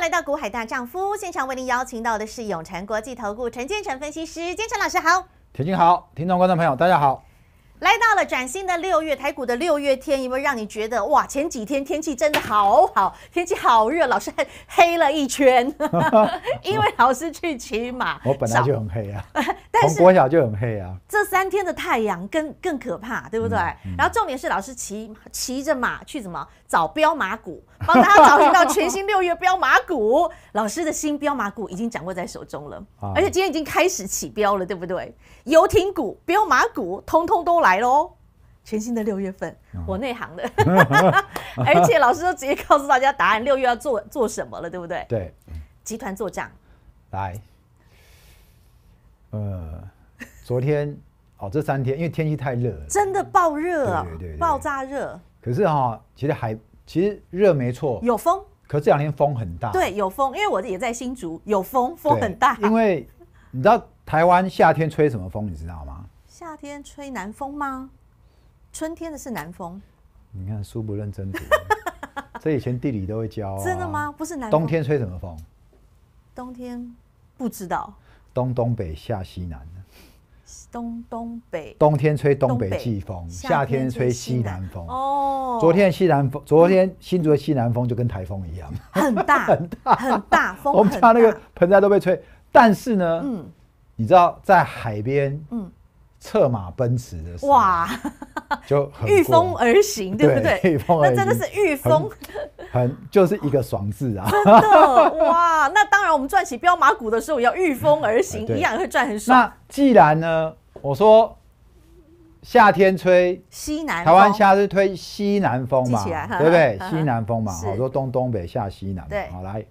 来到《股海大丈夫》，现场为您邀请到的是永诚国际投顾陈建成分析师，建成老师好，铁军好，听众观众朋友大家好。来到了崭新的六月，台股的六月天，有没有让你觉得哇？前几天天气真的好好，天气好热，老师黑了一圈，因为老师去骑马，我本来就很黑呀，从国小就很黑呀。这三天的太阳更更可怕，对不对？然后重点是老师骑骑着马去什么找标马股，帮家找寻到全新六月标马股，老师的新标马股已经掌握在手中了，而且今天已经开始起标了，对不对？游艇股、标马股，通通都来喽！全新的六月份，我内行的，而且老师都直接告诉大家答案，六月要做做什么了，对不对？对，集团做账，来，呃，昨天哦，这三天因为天气太热，真的爆热啊，爆炸热。可是哈，其实还其实热没错，有风，可这两天风很大。对，有风，因为我也在新竹，有风，风很大。因为你知道。台湾夏天吹什么风，你知道吗？夏天吹南风吗？春天的是南风。你看书不认真读，这以前地理都会教。真的吗？不是南。冬天吹什么风？冬天不知道。东东北下西南东东北。冬天吹东北季风，夏天吹西南风。哦。昨天西南风，昨天新竹的西南风就跟台风一样，很大很大很大风，我们家那个盆栽都被吹。但是呢，嗯。你知道在海边，嗯，策马奔驰的时候，哇，就御风而行，对不对？那真的是御风，很就是一个爽字啊！真的哇！那当然，我们赚起标马股的时候要御风而行，一样会赚很爽。那既然呢，我说夏天吹西南，台湾夏天是吹西南风嘛，对不对？西南风嘛，我多东东北下西南，对，好来。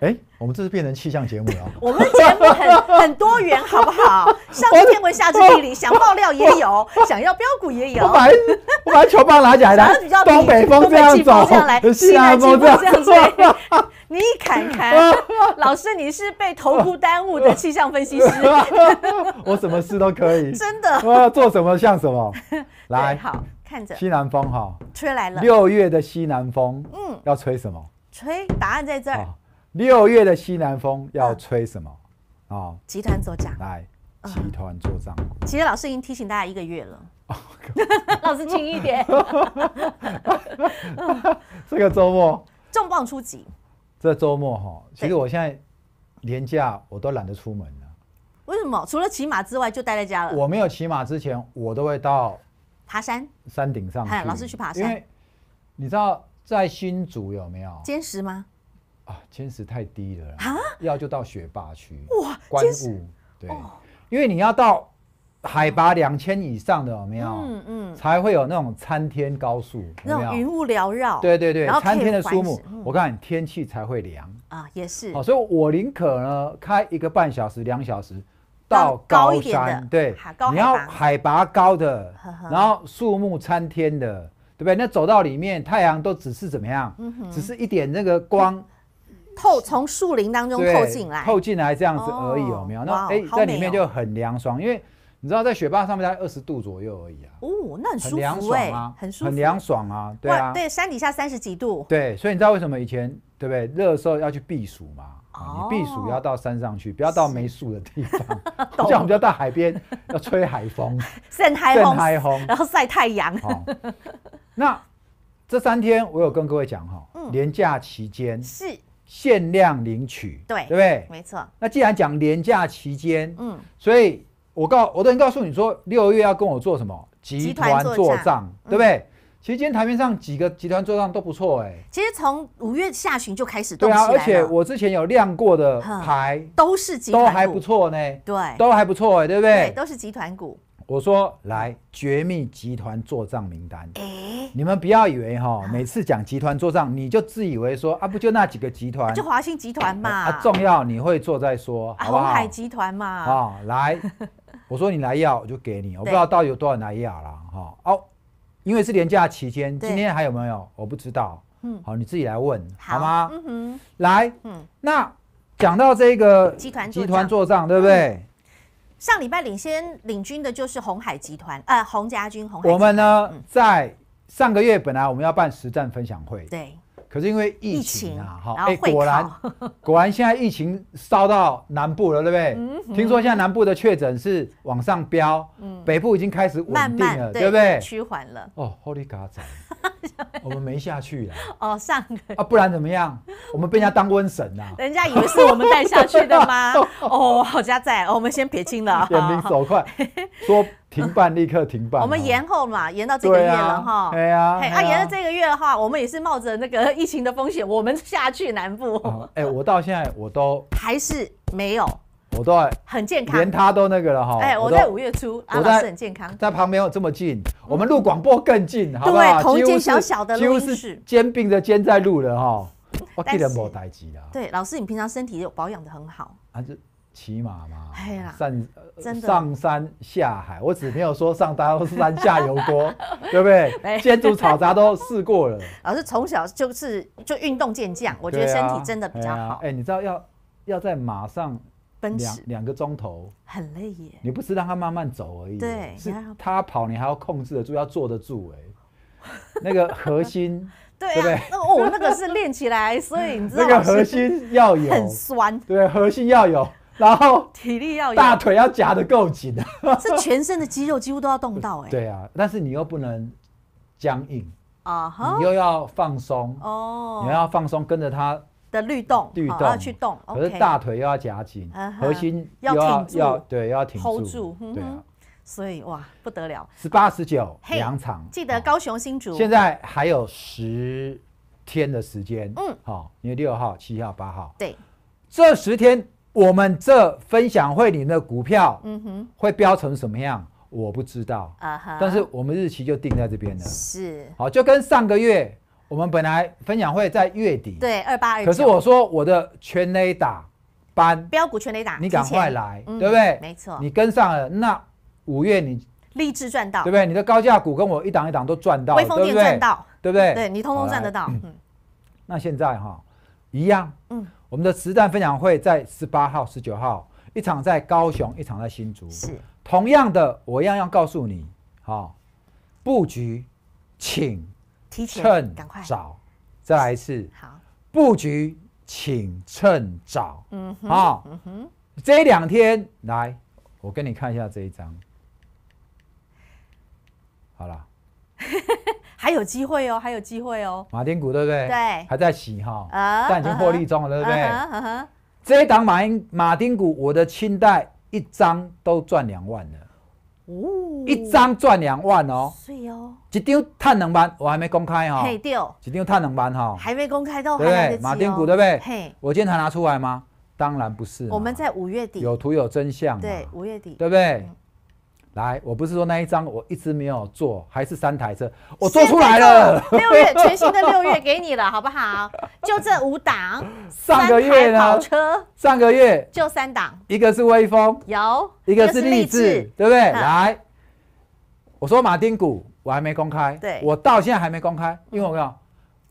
哎，我们这是变成气象节目了。我们节目很很多元，好不好？上知天文，下知地理，想爆料也有，想要标股也有。我把，我把球棒拿起来了。东北风这样走，西南风这样吹。你一看，老师，你是被头骨耽误的气象分析师。我什么事都可以。真的。我要做什么像什么？来，好，看着。西南风哈，吹来了。六月的西南风，嗯，要吹什么？吹，答案在这儿。六月的西南风要吹什么啊？集团做账来，集团做账。其实老师已经提醒大家一个月了。老师轻一点。这个周末重磅出击。这周末哈，其实我现在年假我都懒得出门了。为什么？除了骑马之外，就待在家了。我没有骑马之前，我都会到爬山山顶上。看老师去爬山。因为你知道，在新竹有没有？坚实吗？千石太低了，啊！要就到雪霸区哇，关尺对，因为你要到海拔两千以上的，没有，嗯嗯，才会有那种参天高树，那种云雾缭绕，对对对，参天的树木，我告诉你，天气才会凉啊，也是哦，所以我宁可呢开一个半小时、两小时到高山，对，你要海拔高的，然后树木参天的，对不对？那走到里面，太阳都只是怎么样？嗯只是一点那个光。透从树林当中透进来，透进来这样子而已，有没有？那哎，在里面就很凉爽，因为你知道在雪坝上面概二十度左右而已啊。哦，那很凉爽啊，很很凉爽啊，对啊。对，山底下三十几度。对，所以你知道为什么以前对不对？热的时候要去避暑嘛，避暑要到山上去，不要到没树的地方。像 我们到海边要吹海风，晒 海风，然后晒太阳。那这三天我有跟各位讲哈，年假期间是。限量领取，对，对不对？没错。那既然讲年假期间，嗯，所以我告我都能告诉你说，六月要跟我做什么？集团做账，对不对？其实今天台面上几个集团做账都不错哎。其实从五月下旬就开始动。对啊，而且我之前有亮过的牌，都是集团，都还不错呢。对，都还不错哎，对不对？对，都是集团股。我说来绝密集团做账名单。你们不要以为哈，每次讲集团做账，你就自以为说啊，不就那几个集团？就华兴集团嘛。啊，重要，你会做再说，好吧？红海集团嘛。啊，来，我说你来要，我就给你。我不知道到底有多少来要了哈。哦，因为是连假期间，今天还有没有？我不知道。嗯，好，你自己来问好吗？嗯来，嗯，那讲到这个集团集团做账，对不对？上礼拜领先领军的就是红海集团，呃，洪家军，红海集团。我们呢，在上个月本来我们要办实战分享会，对，可是因为疫情啊，哈，哎，果然，果然现在疫情烧到南部了，对不对？听说现在南部的确诊是往上飙，嗯，北部已经开始稳定了，对不对？趋缓了。哦，h o l y God！我们没下去了。哦，上个啊，不然怎么样？我们被人家当瘟神呐？人家以为是我们带下去的吗？哦，好佳仔，我们先撇清了。眼明手快，说。停办，立刻停办。我们延后嘛，延到这个月了哈。对啊。啊，延到这个月的话，我们也是冒着那个疫情的风险，我们下去南部。哎，我到现在我都还是没有，我都很健康，连他都那个了哈。哎，我在五月初，阿老师很健康，在旁边有这么近，我们录广播更近，好不好？同一间小小的录音室，肩并着肩在录了哈。我记得没代志啊。对，老师，你平常身体有保养的很好。啊？是。骑马嘛，上上山下海，我只没有说上刀山下油锅，对不对？煎煮炒炸都试过了。老师从小就是就运动健将，我觉得身体真的比较好。哎，你知道要要在马上奔驰两个钟头，很累耶。你不是让他慢慢走而已，对，他跑你还要控制得住，要坐得住哎，那个核心 对不对？哦，那个是练起来，所以你知道 那个核心要有很酸，对，核心要有。然后体力要大腿要夹得够紧，啊，是全身的肌肉几乎都要动到哎。对啊，但是你又不能僵硬啊，你又要放松哦，你要放松跟着它的律动律动要去动，可是大腿又要夹紧，核心要要对要停 hold 住，所以哇不得了，十八十九两场，记得高雄新竹，现在还有十天的时间，嗯好，因为六号、七号、八号对，这十天。我们这分享会里的股票，嗯哼，会飙成什么样，我不知道啊哈。但是我们日期就定在这边了，是。好，就跟上个月，我们本来分享会在月底，对，二八二。可是我说我的全 A 打，班，标股全 A 打，你赶快来，对不对？没错。你跟上了，那五月你，立志赚到，对不对？你的高价股跟我一档一档都赚到，微风对？赚到，对不对？对你通通赚得到，嗯。那现在哈，一样，嗯。我们的实战分享会在十八号、十九号，一场在高雄，一场在新竹。是，同样的，我一样要告诉你，好，布局请提前赶快早。再来一次，好，布局请趁早。嗯哼，好，嗯哼，这两天来，我跟你看一下这一张。好了。还有机会哦，还有机会哦，马丁股对不对？对，还在洗哈，啊，但已经获利中了，对不对？这一档马丁马丁股，我的清代一张都赚两万了，哦，一张赚两万哦，是以哦，一张赚两万，我还没公开哈，嘿，丢，一张赚两万哈，还没公开都还来得及哦，马丁股对不对？嘿，我今天才拿出来吗？当然不是，我们在五月底有图有真相，对，五月底，对不对？来，我不是说那一张我一直没有做，还是三台车，我做出来了。六月 全新的六月给你了，好不好？就这五档，三月跑车，上个月就三档，一个是威风，有，一个是励志，对不对？来，我说马丁股我还没公开，对我到现在还没公开，因为我跟你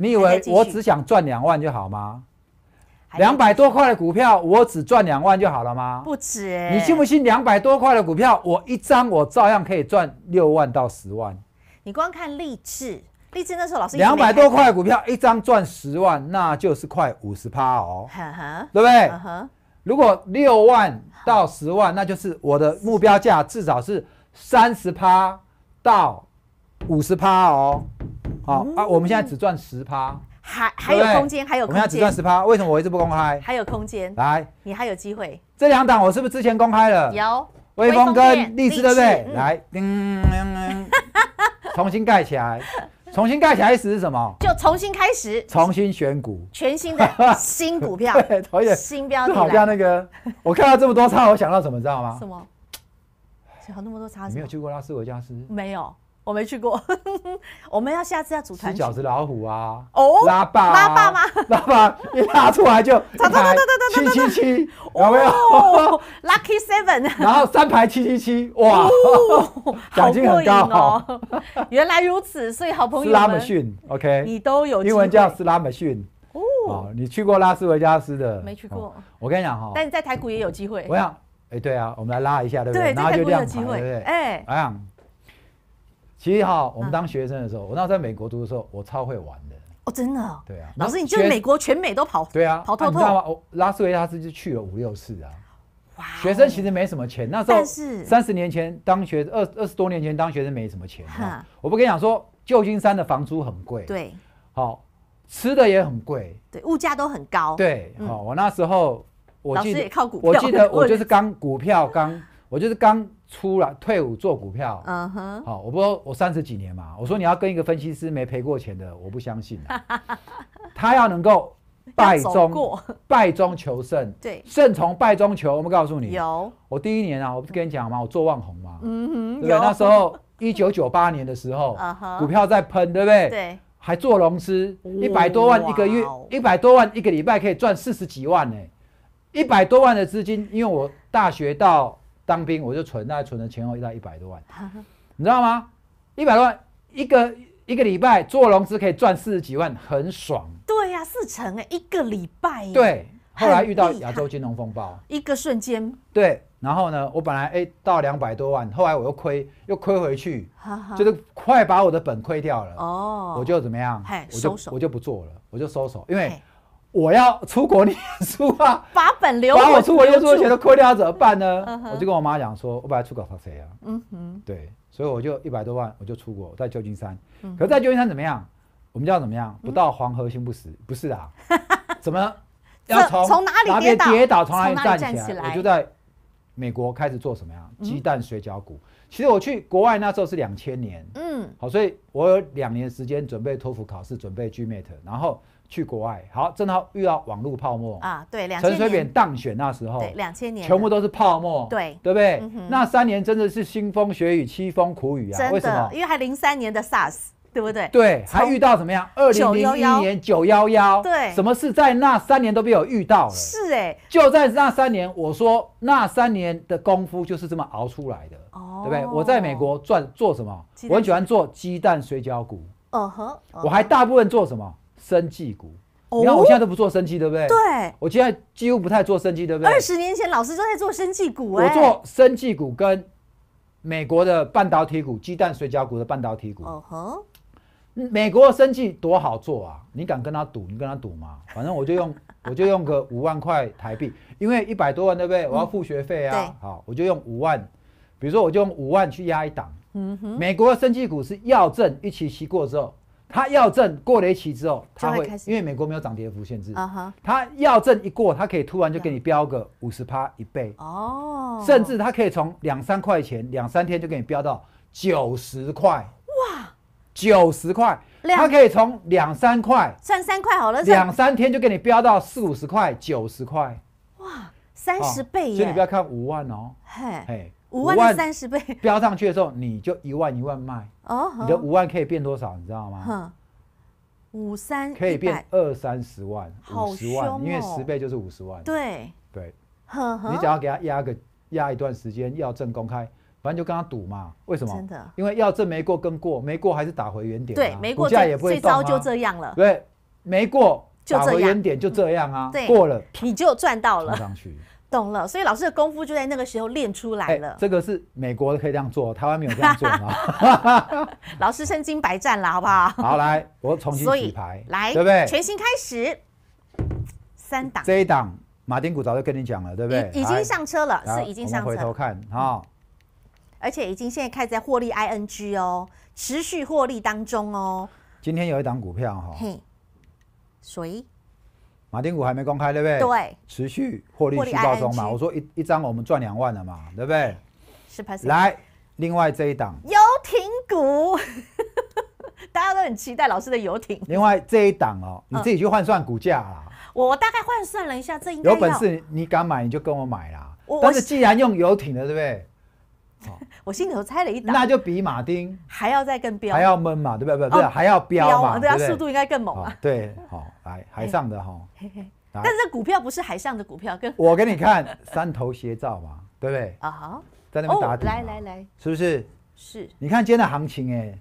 你以为我只想赚两万就好吗？两百多块的股票，我只赚两万就好了吗？不止，你信不信？两百多块的股票，我一张我照样可以赚六万到十万。你光看励志，励志那时候老师两百多块股票一张赚十万，那就是快五十趴哦，对不对？如果六万到十万，那就是我的目标价至少是三十趴到五十趴哦。好啊，我们现在只赚十趴。还还有空间，还有空间。我们要计算十趴，为什么我一直不公开？还有空间，来，你还有机会。这两档我是不是之前公开了？有。威风跟荔枝，对不对？来，叮，重新盖起来，重新盖起来时是什么？就重新开始，重新选股，全新的 新股票，对，一新标。好像那个，我看到这么多差，我想到什么，知道吗？什么？有那么多差，没有去过拉斯维加斯？没有。我没去过，我们要下次要组团吃饺子老虎啊！哦，拉霸拉爸吗？拉爸一拉出来就七七七，有没有？Lucky Seven。然后三排七七七，哇！奖金很高哦。原来如此，所以好朋友是拉姆逊，OK？你都有英文叫斯拉姆逊哦。你去过拉斯维加斯的？没去过。我跟你讲哈，但是在台股也有机会。我想，哎，对啊，我们来拉一下，对不对？对，这台股有机会，对不对？哎，我讲。其实哈，我们当学生的时候，我那时候在美国读的时候，我超会玩的哦，真的。对啊，老师，你就美国全美都跑。对啊，跑透透。你知道吗？拉斯维加斯就去了五六次啊。哇。学生其实没什么钱，那时候三十年前当学二二十多年前当学生没什么钱。哈，我不跟你讲说，旧金山的房租很贵。对。好，吃的也很贵。对，物价都很高。对，好，我那时候我记得也靠股票，我记得我就是刚股票刚，我就是刚。出来退伍做股票，嗯哼，好，我不说我三十几年嘛，我说你要跟一个分析师没赔过钱的，我不相信。他要能够败中败中求胜，对，胜从败中求。我们告诉你，有我第一年啊，我不是跟你讲吗？我做网红嘛，嗯哼，有那时候一九九八年的时候，股票在喷，对不对？对，还做融资，一百多万一个月，一百多万一个礼拜可以赚四十几万呢，一百多万的资金，因为我大学到。当兵我就存，那存的钱后一到一百多万，你知道吗？一百多万一个一个礼拜做融资可以赚四十几万，很爽。对呀，四成哎，一个礼拜。对，后来遇到亚洲金融风暴，一个瞬间。对，然后呢，我本来哎到两百多万，后来我又亏，又亏回去，就是快把我的本亏掉了。哦，我就怎么样？收手，我就不做了，我就收手，因为。我要出国念书啊！把本留，把我出国念书的钱都亏掉，怎么办呢？我就跟我妈讲说：“我把它出国靠谁啊？”嗯哼，对，所以我就一百多万，我就出国，在旧金山。可在旧金山怎么样？我们叫怎么样？不到黄河心不死，不是啊？怎么要从从哪里跌倒从哪里站起来？我就在美国开始做什么呀？鸡蛋水饺股。其实我去国外那时候是两千年，嗯，好，所以我有两年时间准备托福考试，准备 Gmat，然后。去国外好，正好遇到网络泡沫啊，对，陈水扁当选那时候，对，两千年全部都是泡沫，对，对不对？那三年真的是腥风血雨、凄风苦雨啊！为什么？因为还零三年的 SARS，对不对？对，还遇到什么样？二零零一年九幺幺，对，什么事在那三年都没有遇到了？是哎，就在那三年，我说那三年的功夫就是这么熬出来的，对不对？我在美国赚做什么？我很喜欢做鸡蛋水饺股，哦哼，我还大部分做什么？生技股，你看我现在都不做生技，对不对？对，我现在几乎不太做生技，对不对？二十年前老师就在做生技股，哎，我做生技股跟美国的半导体股、鸡蛋水饺股的半导体股。哦吼，美国生绩多好做啊！你敢跟他赌，你跟他赌嘛？反正我就用，我就用个五万块台币，因为一百多万，对不对？我要付学费啊，好，我就用五万，比如说我就用五万去压一档。嗯哼，美国生绩股是要挣，一起吸过之后。它要证过一期之后，它会因为美国没有涨跌幅限制，它要证一过，它可以突然就给你标个五十趴一倍哦，甚至它可以从两三块钱，两三天就给你标到九十块哇，九十块，它可以从两三块算三块好了，两三天就给你标到四五十块、九十块哇，三十倍，所以你不要看五万哦，嘿，五万三十倍标上去的时候，你就一万一万卖。你的五万可以变多少？你知道吗？五三可以变二三十万，五十万，因为十倍就是五十万。对对，你只要给他压个压一段时间，要证公开，反正就跟他赌嘛。为什么？真的？因为要证没过跟过没过还是打回原点。对，没过也不会，这招就这样了。对，没过打回原点就这样啊。对，过了你就赚到了。上去。懂了，所以老师的功夫就在那个时候练出来了。这个是美国可以这样做，台湾没有这样做吗？老师身经百战了，好不好？好，来我重新举牌，来，对不对？全新开始，三档，这一档马丁股早就跟你讲了，对不对？已经上车了，是已经上车。回头看啊，而且已经现在开始获利，ING 哦，持续获利当中哦。今天有一档股票哈，谁？马丁股还没公开对不对？对，持续获利虚高中嘛。我说一一张我们赚两万了嘛，对不对？是怕来另外这一档游艇股，大家都很期待老师的游艇。另外这一档哦，你自己去换算股价啦。我大概换算了一下，这有本事你敢买你就跟我买啦。但是既然用游艇的对不对？我心里头猜了一档，那就比马丁还要再更彪，还要闷嘛，对不对？不对，还要飙嘛，对啊，速度应该更猛啊。对，好，海海上的哈，但是股票不是海上的股票，跟我给你看三头斜照嘛，对不对？啊好，在那边打，来来来，是不是？是。你看今天的行情，哎，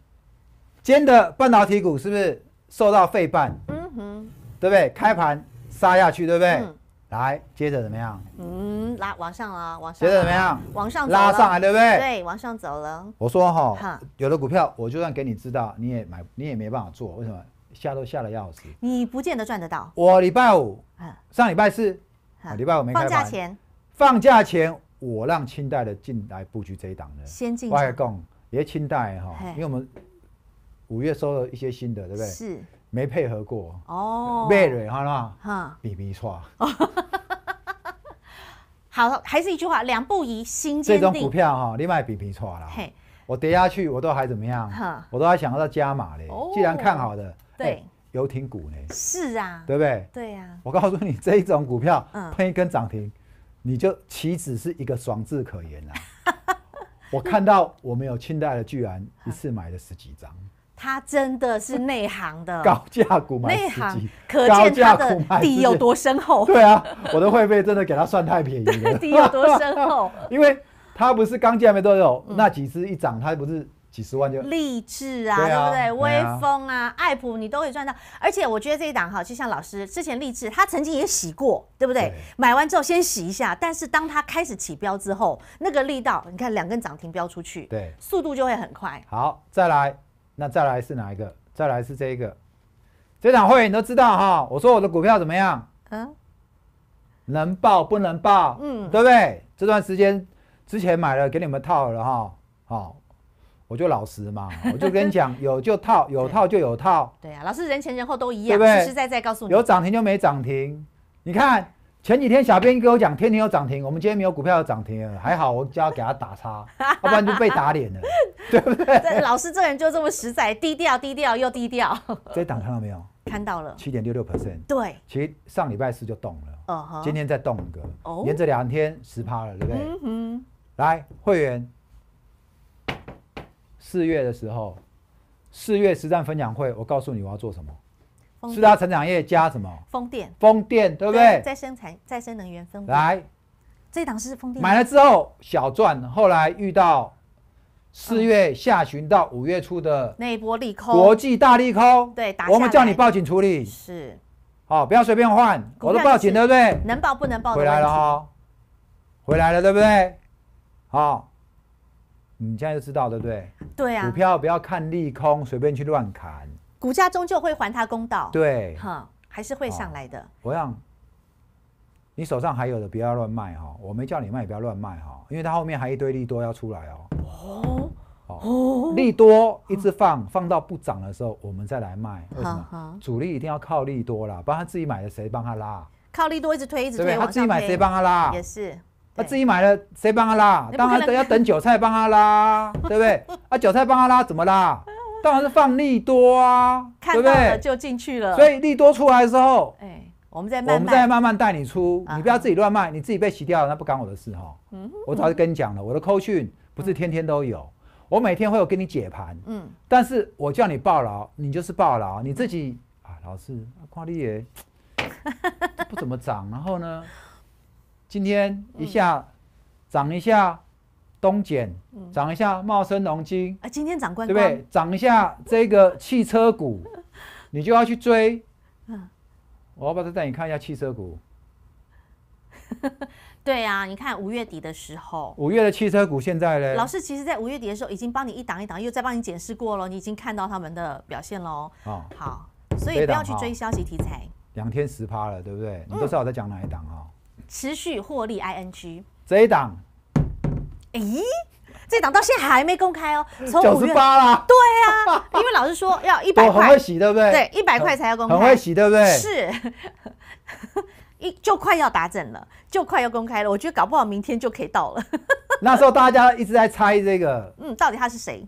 今天的半导体股是不是受到废半？嗯哼，对不对？开盘杀下去，对不对？来，接着怎么样？嗯，拉往上了，往上。接着怎么样？往上拉上来，对不对？对，往上走了。我说哈，有的股票，我就算给你知道，你也买，你也没办法做。为什么？下都下了，要死。你不见得赚得到。我礼拜五，上礼拜四，礼拜五没放假前。放假前，我让清代的进来布局这一档的先进。外供，也清代哈，因为我们五月收了一些新的，对不对？是。没配合过哦，very 好了，哈，比比错，好，还是一句话，两不疑心。这种股票哈，另外比比错了，嘿，我跌下去，我都还怎么样？我都还想要加码咧。既然看好的，对，游艇股呢？是啊，对不对？对呀，我告诉你，这一种股票碰一根涨停，你就岂止是一个爽字可言啊！我看到我们有清代的，居然一次买了十几张。他真的是内行的，高价股买内行，可见他的底有多深厚。对啊，我的会费真的给他算太便宜了？底 有多深厚？因为它不是刚进没多久，那几只一涨，它不是几十万就？励志啊，对不对？威风啊，爱普你都可以赚到。而且我觉得这一档哈，就像老师之前励志，他曾经也洗过，对不对？买完之后先洗一下，但是当他开始起标之后，那个力道，你看两根涨停标出去，对，速度就会很快。好，再来。那再来是哪一个？再来是这一个，这场会你都知道哈。我说我的股票怎么样？嗯，能报不能报？嗯，对不对？这段时间之前买了，给你们套了哈。好，我就老实嘛，我就跟你讲，有就套，有套就有套。对啊，老师人前人后都一样，实实在在告诉你，有涨停就没涨停。你看。前几天小编跟我讲，天天有涨停，我们今天没有股票有涨停，还好我就要给他打叉，要不然就被打脸了，对不对？老师这人就这么实在，低调低调又低调。这档看到没有？看到了，七点六六 percent。对，其实上礼拜四就动了，今天再动一个，连着两天十趴了，对不对？嗯哼。来，会员四月的时候，四月实战分享会，我告诉你我要做什么。是大成长业加什么？风电，风电对不对？再生产、再生能源分。来，这档是风电。买了之后小赚，后来遇到四月下旬到五月初的那一波利空，国际大利空。对，我们叫你报警处理。是，好，不要随便换，我都报警，对不对？能报不能报？回来了哈，回来了，对不对？好，你现在就知道，对不对？对啊，股票不要看利空，随便去乱砍。股价终究会还他公道，对，哈，还是会上来的。我讲，你手上还有的不要乱卖哈，我没叫你卖，也不要乱卖哈，因为它后面还一堆利多要出来哦。哦，哦，利多一直放放到不涨的时候，我们再来卖。为什么？主力一定要靠利多啦，不然他自己买的谁帮他拉？靠利多一直推一直推，他自己买谁帮他拉？也是，他自己买了谁帮他拉？当然要等韭菜帮他拉，对不对？啊，韭菜帮他拉怎么拉？当然是放利多啊，对不对？就进去了。所以利多出来的时候，哎，我们再我们再慢慢带你出，你不要自己乱卖，你自己被洗掉，了，那不干我的事哈。嗯，我早就跟你讲了，我的扣讯不是天天都有，我每天会有跟你解盘。嗯，但是我叫你爆牢，你就是爆牢，你自己啊，老是挂利也不怎么涨，然后呢，今天一下涨一下。东碱涨一下，茂生农金啊，今天涨官对不对？涨一下这个汽车股，你就要去追。嗯，我要不要再带你看一下汽车股？对啊，你看五月底的时候，五月的汽车股现在呢？老师其实，在五月底的时候已经帮你一档一档又再帮你检视过了，你已经看到他们的表现喽。好，所以不要去追消息题材。两天十趴了，对不对？你都知道我在讲哪一档哈？持续获利，ING 这一档。咦，这档到现在还没公开哦，九十八啦。对啊，因为老师说要一百块，很会洗，对不对？对，一百块才要公开，很会洗，对不对？是，一就快要打整了，就快要公开了。我觉得搞不好明天就可以到了。那时候大家一直在猜这个，嗯，到底他是谁？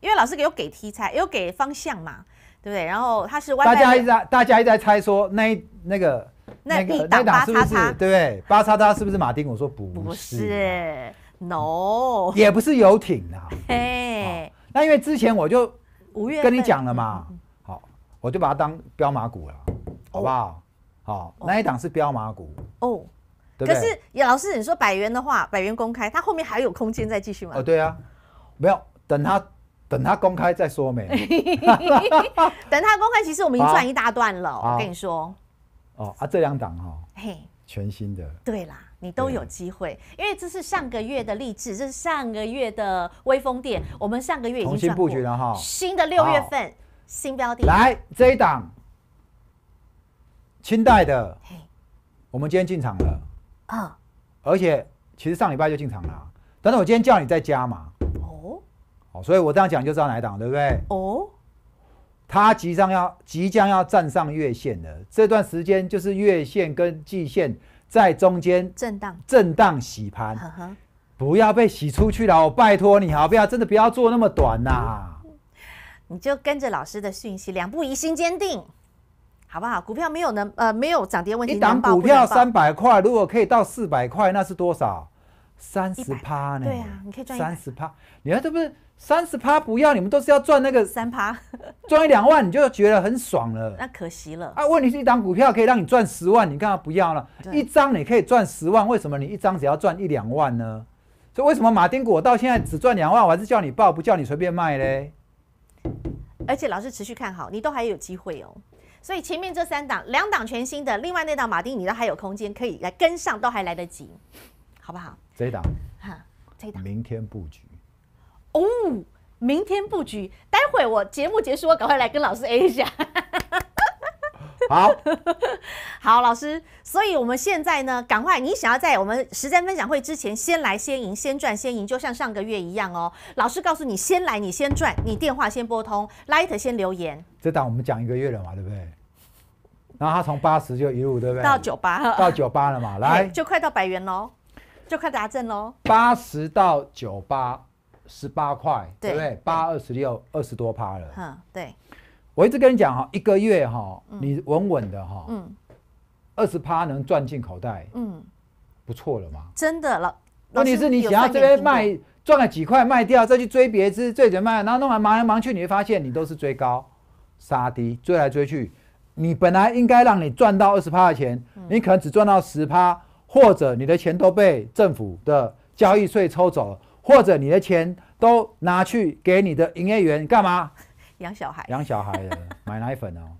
因为老师有给题材，有给方向嘛，对不对？然后他是大家在大家一直在猜说那那个那个那档八叉叉，对不对？八叉叉是不是马丁？我说不是。不是。no，也不是游艇啊。嘿，那因为之前我就跟你讲了嘛，好，我就把它当标马股了，好不好？好，那一档是标马股哦，对对？可是老师，你说百元的话，百元公开，它后面还有空间再继续吗？哦。对啊，没有等它等它公开再说没？等它公开，其实我们已经赚一大段了。我跟你说，哦啊，这两档哈，嘿，全新的，对啦。你都有机会，因为这是上个月的励志，这是上个月的微风店。我们上个月重新布局了哈，新的六月份新标的。来这一档，清代的，我们今天进场了啊！而且其实上礼拜就进场了，但是我今天叫你再加嘛。哦，好，所以我这样讲就知道哪一档，对不对？哦，它即将要即将要站上月线的这段时间，就是月线跟季线。在中间震荡震荡洗盘，不要被洗出去了。我拜托你，好不要真的不要做那么短呐。你就跟着老师的讯息，两步一心坚定，好不好？股票没有能呃没有涨跌问题。一档股票三百块，如果可以到四百块，那是多少？三十趴呢？对啊，你可以赚三十趴，你看这不是？三十趴不要，你们都是要赚那个三趴，赚一两万你就觉得很爽了。那可惜了啊！问题是一档股票可以让你赚十万，你干嘛不要了，一张你可以赚十万，为什么你一张只要赚一两万呢？所以为什么马丁股到现在只赚两万，我还是叫你报，不叫你随便卖嘞。而且老师持续看好，你都还有机会哦。所以前面这三档，两档全新的，另外那档马丁，你都还有空间可以来跟上，都还来得及，好不好？这一档，哈，这一档明天布局。哦，明天布局，待会我节目结束，我赶快来跟老师 A 一下。好，好老师，所以我们现在呢，赶快，你想要在我们实战分享会之前先来先赢，先赚先赢，就像上个月一样哦。老师告诉你，先来你先赚，你电话先拨通 l i g h t 先留言。这档我们讲一个月了嘛，对不对？然后他从八十就一路对不对？到九八，到九八了嘛，来，就快到百元喽，就快达阵喽，八十到九八。十八块，对不对？八二十六，二十多趴了。嗯，对。我一直跟你讲哈，一个月哈，你稳稳的哈，嗯，二十趴能赚进口袋，嗯，不错了嘛。真的了。问题是你想要这边卖赚了几块卖掉，再去追别只，追着卖？然后弄完忙来忙去，你会发现你都是追高杀低，追来追去，你本来应该让你赚到二十趴的钱，你可能只赚到十趴，或者你的钱都被政府的交易税抽走了，或者你的钱。都拿去给你的营业员干嘛？养小孩。养小孩的，买奶粉哦。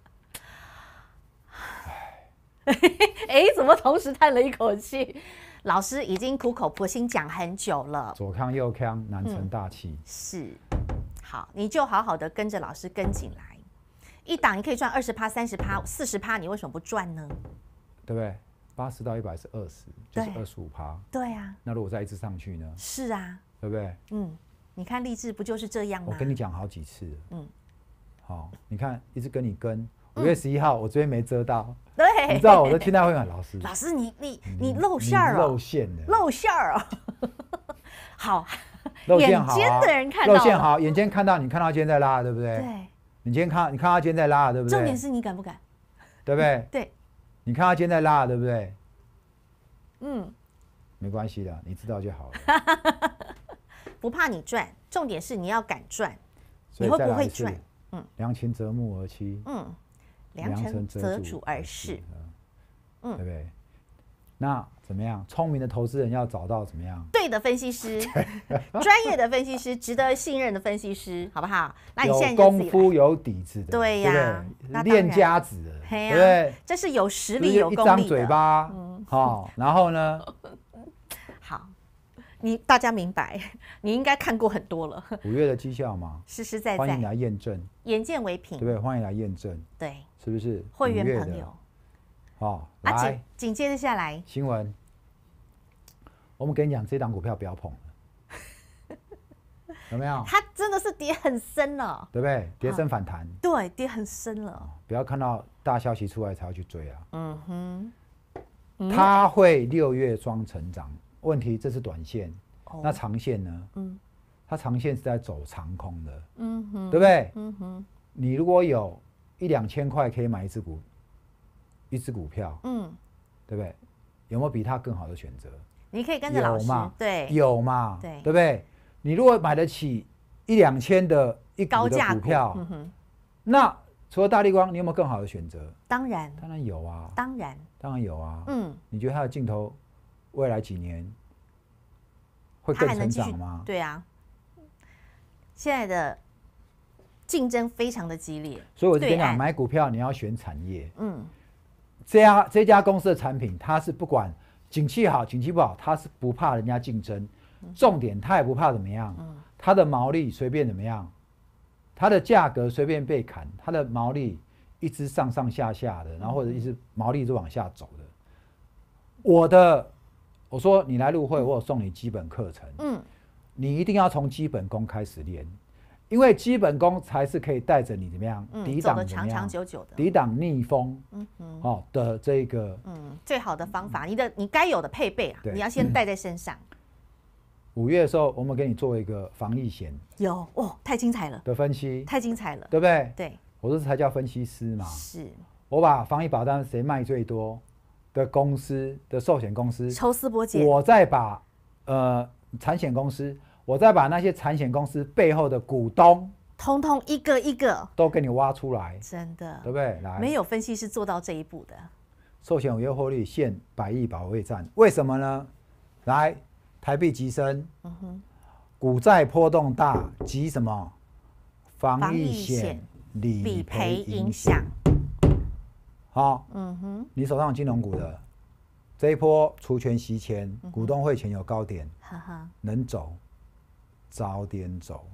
哎，怎么同时叹了一口气？老师已经苦口婆心讲很久了。左康右康，难成大器。是。好，你就好好的跟着老师跟进来。一档你可以赚二十趴、三十趴、四十趴，你为什么不赚呢？对不对？八十到一百是二十，就是二十五趴。对啊。那如果再一直上去呢？是啊。对不对？嗯。你看励志不就是这样吗？我跟你讲好几次，嗯，好，你看一直跟你跟五月十一号，我这边没遮到，对，你知道我的天台会很老师，老师，你你你露馅了，露馅了，露馅了，好，露线好，眼尖的人看到，好，眼尖看到，你看到今肩在拉，对不对？对，你今天看，你看他肩在拉，对不对？重点是你敢不敢，对不对？对，你看他肩在拉，对不对？嗯，没关系的，你知道就好了。不怕你赚，重点是你要敢赚，你会不会赚？嗯，良禽择木而栖，嗯，良臣择主而事，嗯，对不对？那怎么样？聪明的投资人要找到怎么样？对的，分析师，专业的分析师，值得信任的分析师，好不好？那你在功夫、有底子的，对呀，练家子的，对不对？这是有实力、有一张嘴巴，好。然后呢？好。你大家明白，你应该看过很多了。五月的绩效嘛，实实在在，欢迎来验证。眼见为凭，对不对？欢迎来验证，对，是不是？会员朋友，哦，来紧接着下来新闻，我们跟你讲，这档股票不要捧 有没有？它真的是跌很深了，对不对？跌深反弹，对，跌很深了。不要看到大消息出来才要去追啊，嗯哼，它会六月装成长。问题，这是短线，那长线呢？嗯，它长线是在走长空的，嗯哼，对不对？嗯哼，你如果有，一两千块可以买一只股，一只股票，嗯，对不对？有没有比它更好的选择？你可以跟着老师，对，有嘛，对，对不对？你如果买得起一两千的一股的股票，嗯哼，那除了大立光，你有没有更好的选择？当然，当然有啊，当然，当然有啊，嗯，你觉得它的镜头？未来几年会更成长吗？对啊，现在的竞争非常的激烈，所以我这边讲买股票你要选产业。嗯，这家这家公司的产品，它是不管景气好景气不好，它是不怕人家竞争，重点它也不怕怎么样，它的毛利随便怎么样，它的价格随便被砍，它的毛利一直上上下下的，然后或者一直毛利直往下走的，我的。我说你来入会，我有送你基本课程。嗯，你一定要从基本功开始练，因为基本功才是可以带着你怎么样抵挡长长久久的，抵挡逆风。嗯嗯，哦的这个嗯最好的方法，你的你该有的配备啊，你要先带在身上。五月的时候，我们给你做一个防疫险，有哦，太精彩了的分析，太精彩了，对不对？对，我是才叫分析师嘛。是，我把防疫保单谁卖最多？的公司的寿险公司，抽丝剥茧，我再把呃产险公司，我再把那些产险公司背后的股东，通通一个一个都给你挖出来，真的，对不对？来，没有分析师做到这一步的。寿险有诱惑力，现百亿保卫战，为什么呢？来，台币急升，嗯哼，股债波动大，及什么？防疫险理赔影响。好，嗯哼，你手上有金融股的这一波除权息前，股东会前有高点，哈哈，能走，早点走。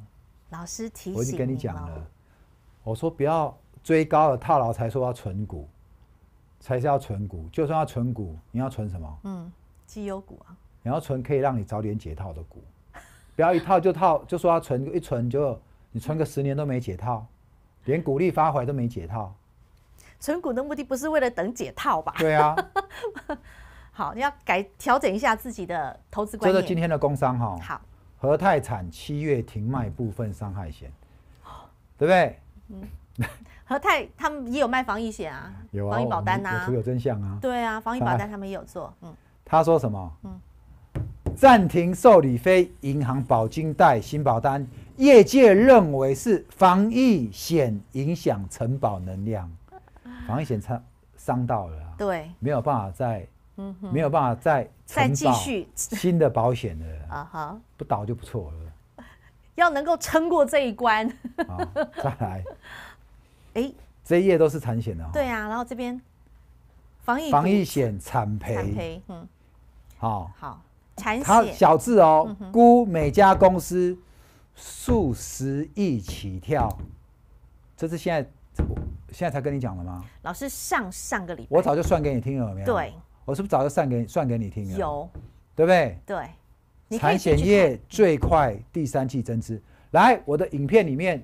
老师提醒，我已经跟你讲了，我说不要追高了套牢才说要存股，才是要存股。就算要存股，你要存什么？嗯，绩优股啊。你要存可以让你早点解套的股，不要一套就套，就说要存一存就你存个十年都没解套，连股利发回都没解套。存股的目的不是为了等解套吧？对啊。好，你要改调整一下自己的投资观念。这是今天的工商哈。好。和泰产七月停卖部分伤害险，对不对？嗯。和泰他们也有卖防疫险啊。有啊，防疫保单呐。有图有真相啊。对啊，防疫保单他们也有做。嗯。他说什么？嗯。暂停受理非银行保金贷新保单，业界认为是防疫险影响承保能量。防疫险差伤到了，对，没有办法再，嗯哼，没有办法再再继续新的保险了，啊，哈，不倒就不错了，要能够撑过这一关，再来，哎，这一页都是产险的，对啊，然后这边防疫防疫险产赔，赔，嗯，好，好，产险小字哦，估每家公司数十亿起跳，这是现在。我现在才跟你讲了吗？老师上上个礼拜，我早就算给你听了，有没有？对，我是不是早就算给算给你听了？有，对不对？对，产险业最快第三季增资，来我的影片里面，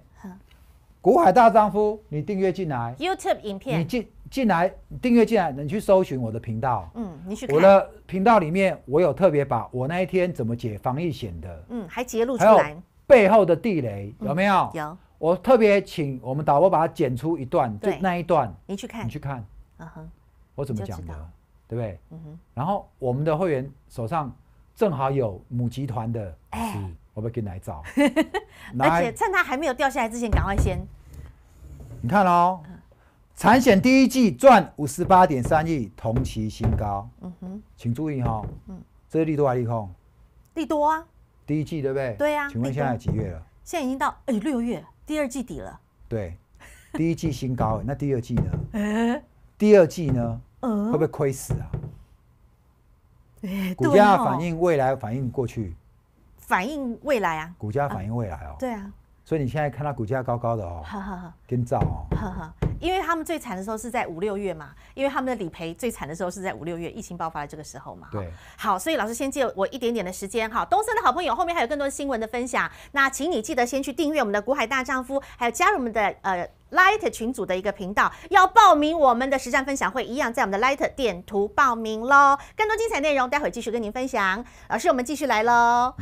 古海大丈夫，你订阅进来，YouTube 影片，你进进来订阅进来，你去搜寻我的频道，嗯，你去，我的频道里面，我有特别把我那一天怎么解防疫险的，嗯，还揭露出来背后的地雷，有没有？有。我特别请我们导播把它剪出一段，就那一段。你去看，你去看。嗯哼，我怎么讲的，对不对？嗯哼。然后我们的会员手上正好有母集团的，哎，我要给你来找。而且趁他还没有掉下来之前，赶快先。你看哦，产险第一季赚五十八点三亿，同期新高。嗯哼，请注意哈，嗯，这是利多还是利空？利多啊。第一季对不对？对呀。请问现在几月了？现在已经到哎六月。第二季底了，对，第一季新高 那第二季呢？第二季呢？会不会亏死啊？股价反映未来，反映过去，反映未来啊？股价反映未来哦。对啊，所以你现在看到股价高高的哦，跟照哦，因为他们最惨的时候是在五六月嘛，因为他们的理赔最惨的时候是在五六月疫情爆发的这个时候嘛。对。好，所以老师先借我一点点的时间哈。东森的好朋友，后面还有更多的新闻的分享。那请你记得先去订阅我们的股海大丈夫，还有加入我们的呃 Light 群组的一个频道。要报名我们的实战分享会，一样在我们的 Light 点图报名喽。更多精彩内容，待会儿继续跟您分享。老师，我们继续来喽。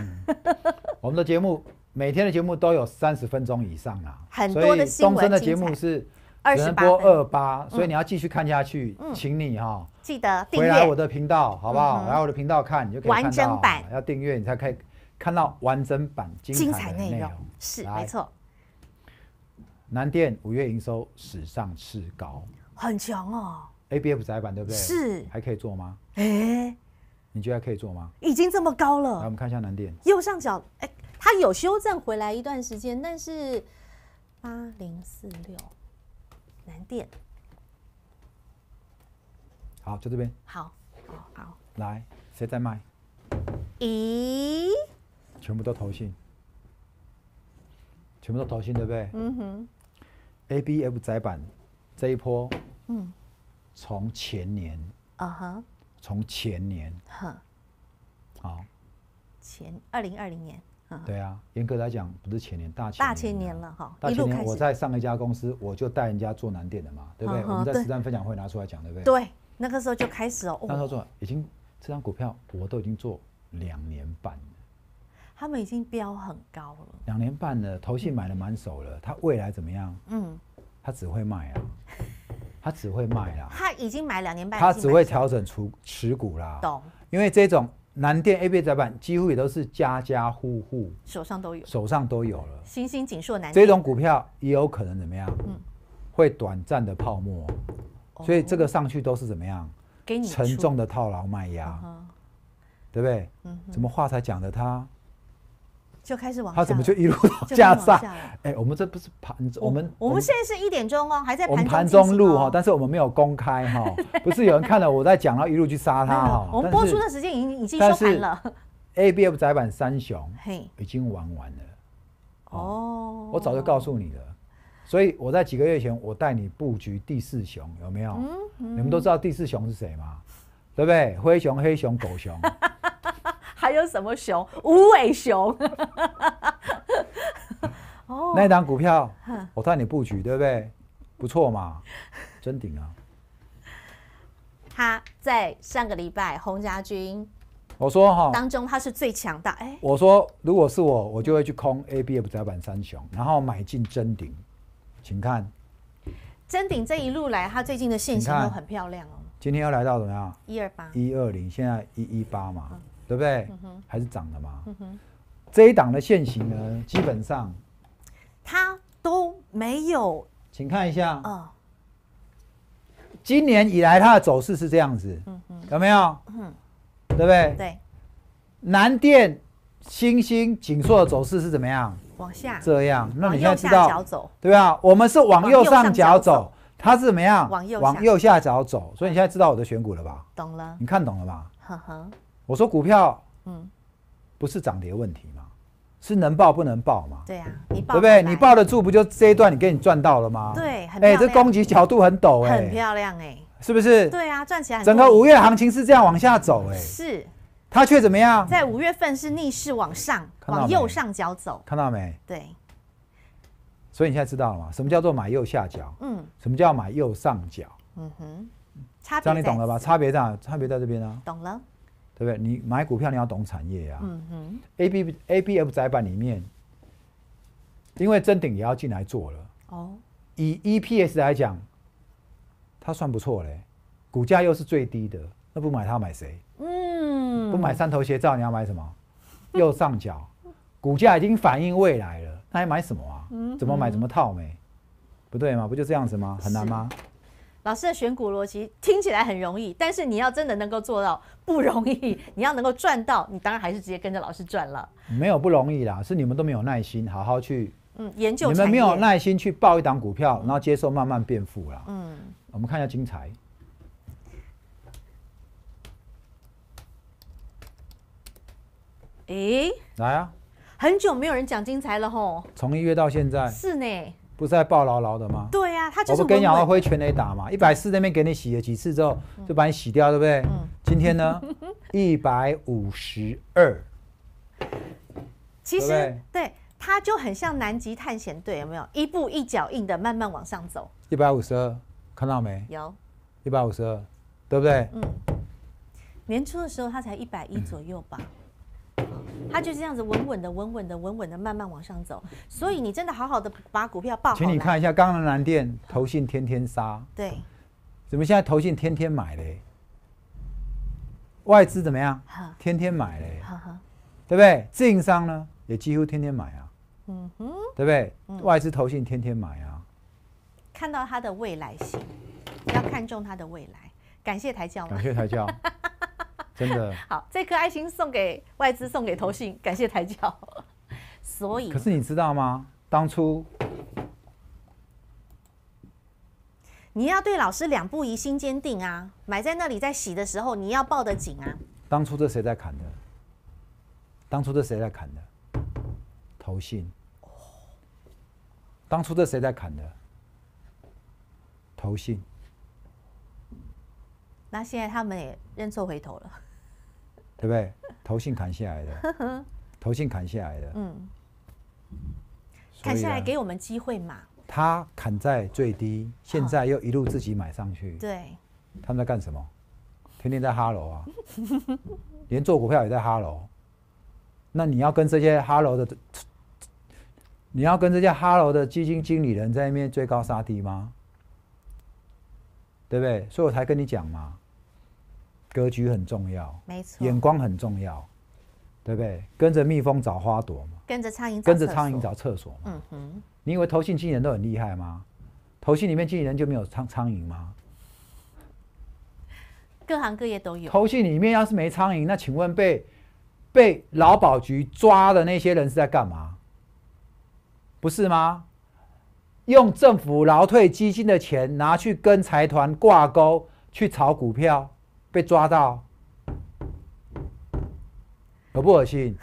我们的节目每天的节目都有三十分钟以上啊，很多的新闻目是直播二八，所以你要继续看下去，请你哈记得回来我的频道，好不好？来我的频道看，你就可以完整版要订阅，你才可以看到完整版精彩内容。是，没错。南电五月营收史上次高，很强哦。ABF 窄版对不对？是，还可以做吗？哎，你觉得可以做吗？已经这么高了。来，我们看一下南电右上角。哎，它有修正回来一段时间，但是八零四六。难点，好，就这边。好，哦，好。来，谁在卖？咦？全部都投信，全部都投信，对不对？嗯哼。A B F 窄板这一波，嗯，从前年，啊哈，从前年，哈，好，前二零二零年。对啊，严格来讲，不是前年、大前大前年了哈。大前年我在上一家公司，我就带人家做南电的嘛，对不对？我们在实战分享会拿出来讲，对不对？对，那个时候就开始了。那时候做已经这张股票，我都已经做两年半了。他们已经标很高了，两年半了，头先买的满手了，他未来怎么样？嗯，他只会卖啊，他只会卖啦。他已经买两年半，他只会调整出持股啦。懂，因为这种。南电 A 杯窄板几乎也都是家家户户手上都有，手上都有了。星星锦硕南这种股票也有可能怎么样？嗯，会短暂的泡沫，所以这个上去都是怎么样？给你沉重的套牢卖压，对不对？嗯，怎么话才讲的他？就开始往他怎么就一路往下杀？哎，我们这不是盘，我们我们现在是一点钟哦，还在盘中路哈，但是我们没有公开哈，不是有人看了我在讲，然后一路去杀他哈。我们播出的时间已经已经收盘了。A B F 载板三雄，嘿，已经玩完了。哦，我早就告诉你了，所以我在几个月前我带你布局第四熊，有没有？你们都知道第四熊是谁吗？对不对？灰熊、黑熊、狗熊。还有什么熊？无尾熊 哦！那一档股票，我带你布局，对不对？不错嘛，真顶啊！他在上个礼拜，洪家军，我说哈，当中他是最强大。哎，我说，如果是我，我就会去空 ABF 窄板三雄，然后买进真顶，请看真顶这一路来，他最近的线型都很漂亮哦。今天要来到怎么样？一二八，一二零，现在一一八嘛。对不对？还是涨了嘛。这一档的线型呢，基本上它都没有。请看一下。嗯，今年以来它的走势是这样子。嗯有没有？嗯，对不对？对。南电、星星、紧硕的走势是怎么样？往下。这样。那你现在知道？对啊，我们是往右上角走，它是怎么样？往右，往右下角走。所以你现在知道我的选股了吧？懂了。你看懂了吧？呵呵。我说股票，嗯，不是涨跌问题嘛，是能报不能报嘛？对呀，你报对不对？你报得住，不就这一段你给你赚到了吗？对，哎，这攻击角度很陡，哎，很漂亮，哎，是不是？对啊，赚起来。整个五月行情是这样往下走，哎，是。它却怎么样？在五月份是逆势往上，往右上角走，看到没？对。所以你现在知道了吗？什么叫做买右下角？嗯。什么叫买右上角？嗯哼。差别。这样你懂了吧？差别在哪？差别在这边啊。懂了。对不对？你买股票你要懂产业呀。嗯哼。A B A B F 窄板里面，因为真顶也要进来做了。哦。以 E P S 来讲，它算不错嘞，股价又是最低的，那不买它买谁？嗯。不买三头鞋照，你要买什么？右上角，股价已经反映未来了，那还买什么啊？嗯。怎么买怎么套没？不对吗？不就这样子吗？很难吗？老师的选股逻辑听起来很容易，但是你要真的能够做到不容易。你要能够赚到，你当然还是直接跟着老师赚了。没有不容易啦，是你们都没有耐心好好去嗯研究。你们没有耐心去抱一档股票，然后接受慢慢变富啦。嗯，我们看一下金财。诶，来啊！很久没有人讲金彩了吼，从一月到现在是呢。不是在抱牢牢的吗？对呀，他就是。我不给辉全雷打嘛，一百四那边给你洗了几次之后，就把你洗掉，对不对？嗯。今天呢，一百五十二。其实，对，他就很像南极探险队，有没有？一步一脚印的慢慢往上走。一百五十二，看到没？有。一百五十二，对不对？嗯。年初的时候，他才一百一左右吧。他就是这样子稳稳的、稳稳的、稳稳的慢慢往上走，所以你真的好好的把股票报好。请你看一下刚刚的蓝电投信天天杀，对，怎么现在投信天天买嘞？外资怎么样？天天买嘞，对不对？自营商呢也几乎天天买啊，嗯哼，对不对？外资投信天天买啊，看到它的未来性，要看中它的未来。感谢台教，感谢台教。真的 好，这颗爱心送给外资，送给投信，感谢台教。所以，可是你知道吗？当初你要对老师两不疑，心坚定啊，买在那里，在洗的时候，你要抱得紧啊。当初这谁在砍的？当初这谁在砍的？投信。当初这谁在砍的？投信。那现在他们也认错回头了。对不对？头信砍下来的，头信砍下来的，嗯，砍下来给我们机会嘛。他砍在最低，现在又一路自己买上去，对。他们在干什么？天天在哈喽啊，连做股票也在哈喽。那你要跟这些哈喽的，你要跟这些哈喽的基金经理人在那边追高杀低吗？对不对？所以我才跟你讲嘛。格局很重要，没错，眼光很重要，对不对？跟着蜜蜂找花朵嘛，跟着苍蝇跟着苍蝇找厕所嘛。嗯哼，你以为投信经理人都很厉害吗？投信里面经理人就没有苍苍蝇吗？各行各业都有。投信里面要是没苍蝇，那请问被被劳保局抓的那些人是在干嘛？不是吗？用政府劳退基金的钱拿去跟财团挂钩去炒股票。被抓到，恶不恶心？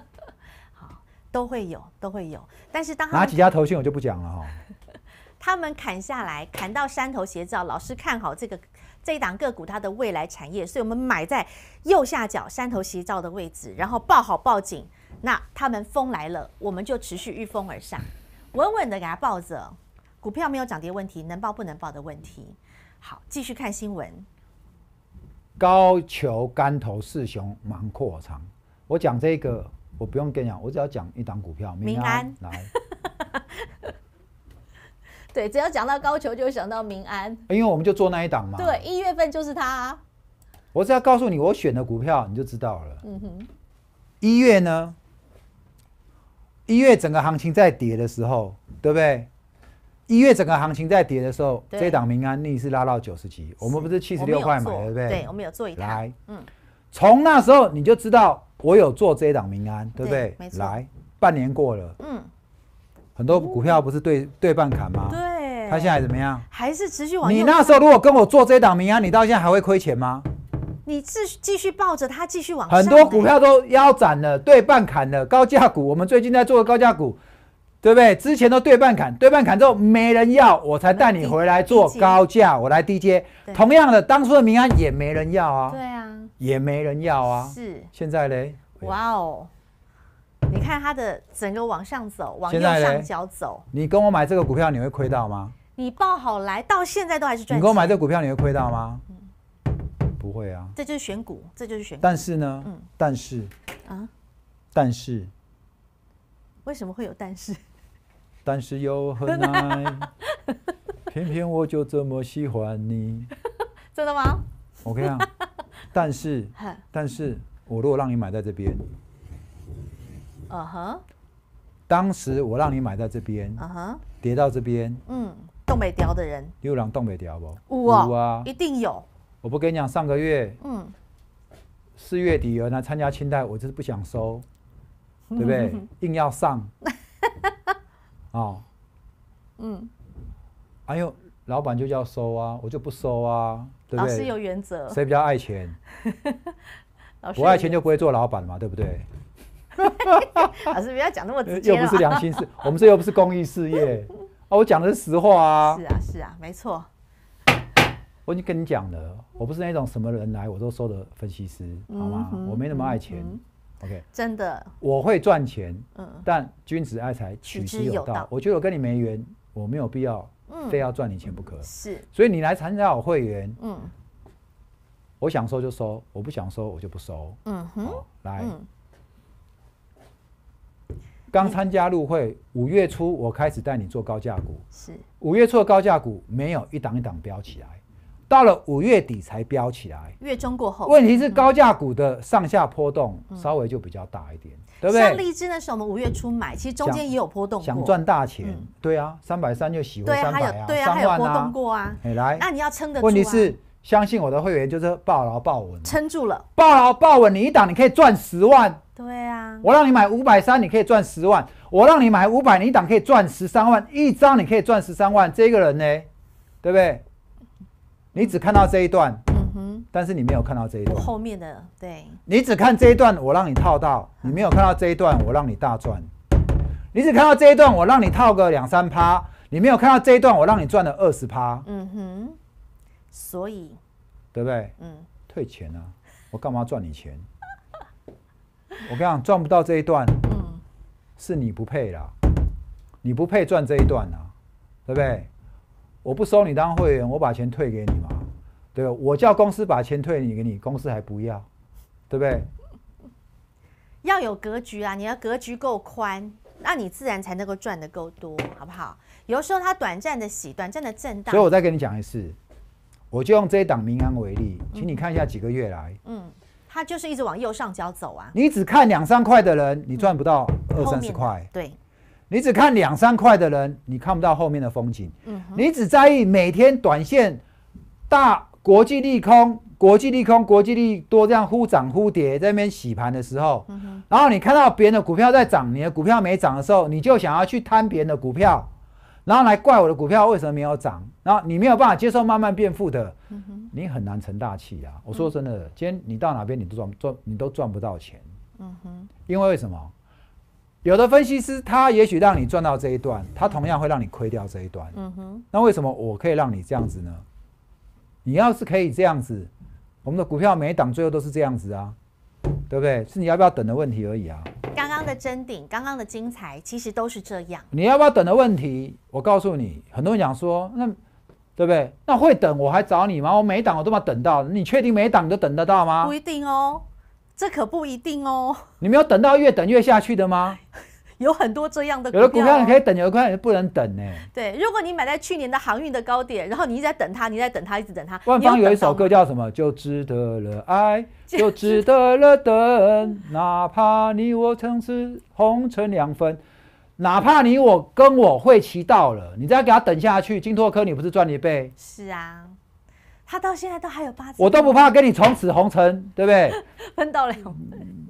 好，都会有，都会有。但是当哪几家头信我就不讲了哈。他们砍下来，砍到山头斜照。老师看好这个这一档个股，它的未来产业，所以我们买在右下角山头斜照的位置，然后报好报警。那他们风来了，我们就持续御风而上，稳稳的给他抱着。股票没有涨跌问题，能报不能报的问题。好，继续看新闻。高球竿头四雄芒阔长，我讲这个我不用跟你讲，我只要讲一档股票。明安来，对，只要讲到高球就想到民安。因为我们就做那一档嘛。对，一月份就是它。我只要告诉你我选的股票，你就知道了。嗯哼。一月呢？一月整个行情在跌的时候，对不对？一月整个行情在跌的时候这档民安逆是拉到九十几，我们不是七十六块买，对不对？对，我们有做一来，嗯，从那时候你就知道我有做这档民安，对不对？没来，半年过了，嗯，很多股票不是对对半砍吗？对。它现在怎么样？还是持续往。你那时候如果跟我做这档民安，你到现在还会亏钱吗？你继续继续抱着它继续往。很多股票都腰斩了，对半砍了，高价股。我们最近在做高价股。对不对？之前都对半砍，对半砍之后没人要，我才带你回来做高价，我来低接。同样的，当初的民安也没人要啊，对啊，也没人要啊。是。现在呢？哇哦！你看它的整个往上走，往右上角走。你跟我买这个股票，你会亏到吗？你报好来到现在都还是赚。你跟我买这股票，你会亏到吗？不会啊。这就是选股，这就是选股。但是呢，嗯，但是啊，但是为什么会有但是？但是又很难，偏偏我就这么喜欢你。真的吗？我跟你讲，但是 但是，我如果让你买在这边，嗯哼，当时我让你买在这边，嗯哼，叠到这边，嗯，东北雕的人，六郎，东北雕不？有啊，一定有。我不跟你讲，上个月，嗯，四月底，人来参加清代，我就是不想收，对不对？硬要上。啊，嗯，还有老板就叫收啊，我就不收啊，对不对？老师有原则，谁比较爱钱？我 爱钱就不会做老板嘛，对不对？老师不要讲那么直接，又不是良心事，我们这又不是公益事业啊！我讲的是实话啊！是啊，是啊，没错。我已经跟你讲了，我不是那种什么人来我都收的分析师，好吗？我没那么爱钱。OK，真的，我会赚钱，嗯，但君子爱财，取之有道。我觉得我跟你没缘，我没有必要，嗯，非要赚你钱不可。是，所以你来参加我会员，嗯，我想收就收，我不想收我就不收。嗯哼，来，刚参加入会，五月初我开始带你做高价股，是，五月初高价股没有一档一档飙起来。到了五月底才飙起来，月中过后。问题是高价股的上下波动稍微就比较大一点，对不对？像荔枝那时候我们五月初买，其实中间也有波动。想赚大钱，对啊，三百三就喜欢三百啊。对啊，还有波动过啊。来，那你要撑得住。问题是，相信我的会员就是暴牢暴稳，撑住了，暴牢暴稳。你一档你可以赚十万，对啊。我让你买五百三，你可以赚十万；我让你买五百，你一档可以赚十三万，一张你可以赚十三万。这个人呢，对不对？你只看到这一段，嗯哼，但是你没有看到这一段后面的，对。你只看这一段，我让你套到；你没有看到这一段，我让你大赚。你只看到这一段，我让你套个两三趴；你没有看到这一段，我让你赚了二十趴。嗯哼，所以，对不对？嗯，退钱啊！我干嘛赚你钱？我跟你讲，赚不到这一段，嗯，是你不配啦，你不配赚这一段啊，对不对？我不收你当会员，我把钱退给你嘛，对我叫公司把钱退你给你，公司还不要，对不对？要有格局啊，你的格局够宽，那你自然才能够赚的够多，好不好？有时候它短暂的洗，短暂的震荡。所以，我再跟你讲一次，我就用这一档民安为例，请你看一下几个月来，嗯，它就是一直往右上角走啊。你只看两三块的人，你赚不到二三十块，对。你只看两三块的人，你看不到后面的风景。嗯，你只在意每天短线大国际利空、国际利空、国际利多这样忽涨忽跌，在那边洗盘的时候，然后你看到别人的股票在涨，你的股票没涨的时候，你就想要去贪别人的股票，然后来怪我的股票为什么没有涨，然后你没有办法接受慢慢变富的，你很难成大器啊！我说真的，今天你到哪边，你都赚赚，你都赚不到钱。嗯哼，因为为什么？有的分析师他也许让你赚到这一段，他同样会让你亏掉这一段。嗯哼，那为什么我可以让你这样子呢？你要是可以这样子，我们的股票每一档最后都是这样子啊，对不对？是你要不要等的问题而已啊。刚刚的真顶，刚刚的精彩，其实都是这样。你要不要等的问题，我告诉你，很多人讲说，那对不对？那会等我还找你吗？我每一档我都要等到，你确定每一档都等得到吗？不一定哦。这可不一定哦。你没有等到越等越下去的吗？有很多这样的，有的股票你可以等，有的股票不能等呢。对，如果你买在去年的航运的高点，然后你一直在等它，你在等它，一直等它。万方有一首歌叫什么？就值得了爱，就值得了等。哪怕你我曾是红尘两分，哪怕你我跟我会期到了，你再给他等下去，金拓科你不是赚一倍？是啊。他到现在都还有八次，我都不怕跟你从此红尘，对不对？分到两分，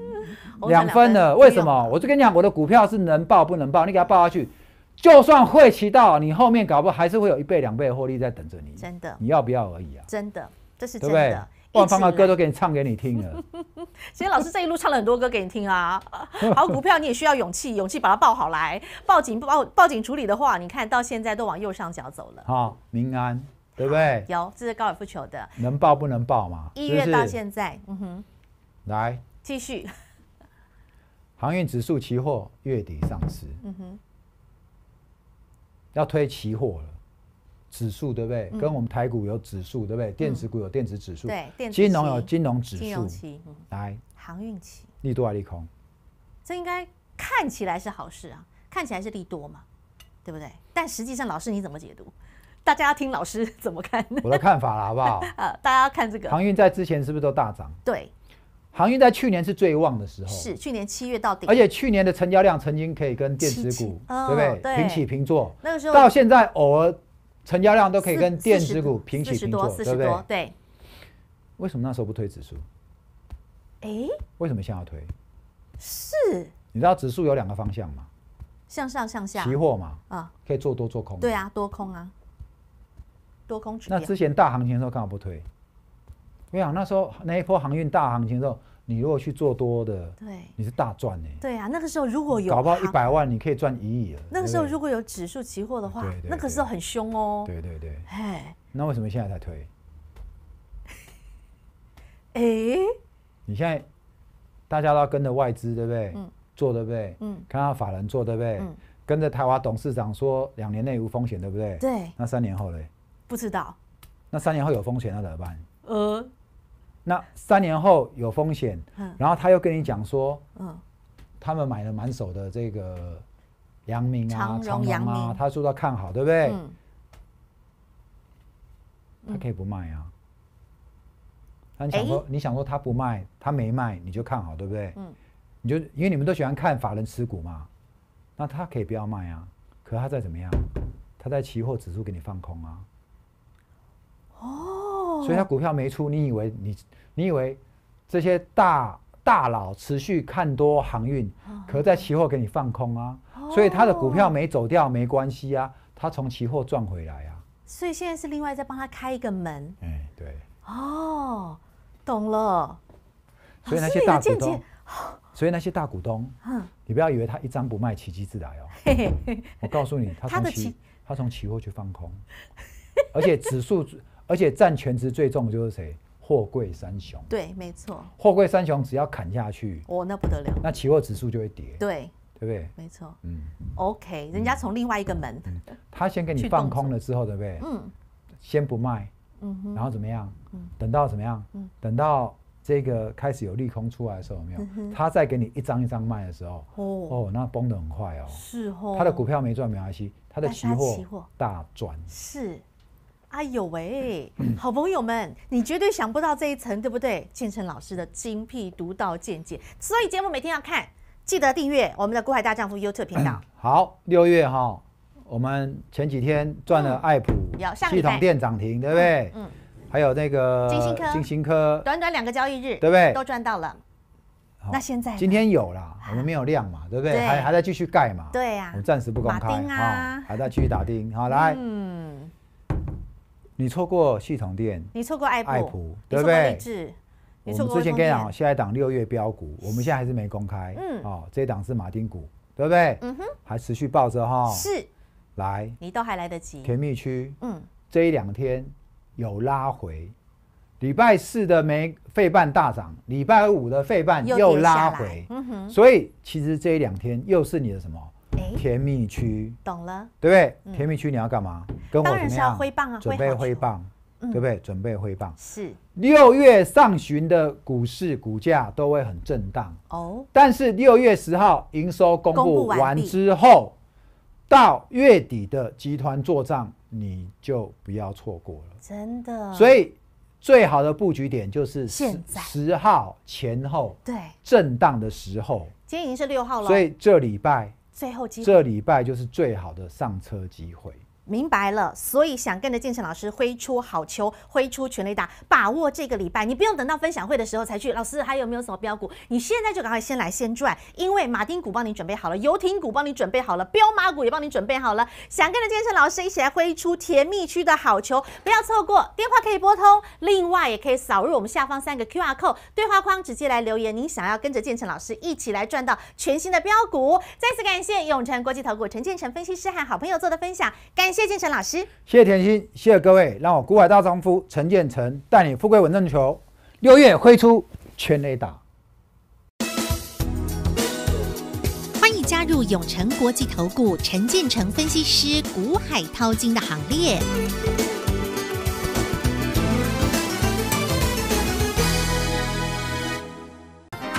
两分了。为什么？我就跟你讲，我的股票是能爆不能爆。你给它爆下去，就算会期到，你后面搞不好还是会有一倍两倍的获利在等着你。真的，你要不要而已啊？真的，这是真的。对？我放的歌都给你唱给你听了。其实老师这一路唱了很多歌给你听啊。好，股票你也需要勇气，勇气把它爆好来，报警报报警处理的话，你看到现在都往右上角走了。好，民安。对不对？有，这是高尔夫球的。能报不能报嘛？一月到现在，嗯哼。来，继续。航运指数期货月底上市，嗯哼。要推期货了，指数对不对？跟我们台股有指数对不对？电子股有电子指数，对，金融有金融指数。金融期，来，航运期。利多还利空？这应该看起来是好事啊，看起来是利多嘛，对不对？但实际上，老师你怎么解读？大家要听老师 怎么看？我的看法了，好不好？呃，大家要看这个航运在之前是不是都大涨？对，航运在去年是最旺的时候，是去年七月到底，而且去年的成交量曾经可以跟电子股对不对平起平坐？那个时候到现在偶尔成交量都可以跟电子股平起平坐，对不对？对。为什么那时候不推指数？哎，为什么现在推？是，你知道指数有两个方向吗？向上向下，期货嘛，啊，可以做多做空，对啊，多空啊。多空那之前大行情的时候刚好不推，没想那时候那一波航运大行情的时候，你如果去做多的，对，你是大赚呢。对啊，那个时候如果有搞不到一百万，你可以赚一亿了。那个时候如果有指数期货的话，那个时候很凶哦。对对对，哎，那为什么现在才推？哎，你现在大家都要跟着外资对不对？嗯，做对不对？嗯，看到法人做对不对？嗯，跟着台华董事长说两年内无风险对不对？对，那三年后嘞？不知道，那三年后有风险那怎么办？呃，那三年后有风险，嗯，然后他又跟你讲说，嗯，他们买了满手的这个阳明啊、长阳啊，他说他看好，对不对？嗯，他可以不卖啊。他想说，你想说他不卖，他没卖，你就看好，对不对？嗯，你就因为你们都喜欢看法人持股嘛，那他可以不要卖啊。可他再怎么样，他在期货指数给你放空啊。所以他股票没出，你以为你，你以为这些大大佬持续看多航运，可在期货给你放空啊。所以他的股票没走掉没关系啊，他从期货赚回来啊。所以现在是另外再帮他开一个门。哎，对。哦，懂了。所以那些大股东，所以那些大股东，嗯，你不要以为他一张不卖，奇迹自来哦。嘿嘿嘿，我告诉你，他从期，他从期货去放空，而且指数。而且占全值最重就是谁？货柜三雄。对，没错。货柜三雄只要砍下去，哦，那不得了。那期货指数就会跌。对，对不对？没错。嗯。OK，人家从另外一个门。他先给你放空了之后，对不对？嗯。先不卖。嗯哼。然后怎么样？等到怎么样？等到这个开始有利空出来的时候，有没有？他再给你一张一张卖的时候，哦哦，那崩的很快哦。是哦。他的股票没赚没关系，他的期货大赚。是。哎呦喂，好朋友们，你绝对想不到这一层，对不对？建成老师的精辟独到见解，所以节目每天要看，记得订阅我们的《股海大丈夫》优特频道。好，六月哈，我们前几天赚了爱普系统店涨停，对不对？嗯。还有那个金星科，金星科，短短两个交易日，对不对？都赚到了。那现在今天有了，我们没有量嘛，对不对？还还在继续盖嘛？对呀。我们暂时不公开啊，还在继续打钉。好来。你错过系统店，你错过爱普，对不对？我们之前跟你讲下一档六月标股，我们现在还是没公开。嗯，哦，这一档是马丁股，对不对？嗯哼，还持续抱着哈，是，来，你都还来得及。甜蜜区，嗯，这一两天有拉回，礼拜四的没费半大涨，礼拜五的费半又拉回，嗯哼，所以其实这一两天又是你的什么？甜蜜区，懂了，对不对？甜蜜区你要干嘛？当然是样？挥棒啊，准备挥棒，对不对？准备挥棒。是。六月上旬的股市股价都会很震荡哦，但是六月十号营收公布完之后，到月底的集团做账，你就不要错过了。真的。所以最好的布局点就是十十号前后，对，震荡的时候。今天已经是六号了，所以这礼拜。最后机，这礼拜就是最好的上车机会。明白了，所以想跟着建成老师挥出好球，挥出全雷达，把握这个礼拜，你不用等到分享会的时候才去。老师还有没有什么标股？你现在就赶快先来先赚，因为马丁股帮你准备好了，游艇股帮你准备好了，标马股也帮你准备好了。想跟着建成老师一起来挥出甜蜜区的好球，不要错过。电话可以拨通，另外也可以扫入我们下方三个 Q R code 对话框，直接来留言，您想要跟着建成老师一起来赚到全新的标股。再次感谢永诚国际投股陈建成分析师和好朋友做的分享，感。谢建成老师，谢甜心，谢谢各位，让我古海大丈夫陈建成带你富贵稳进球，六月挥出全雷打，欢迎加入永成国际投顾陈建成分析师古海涛金的行列。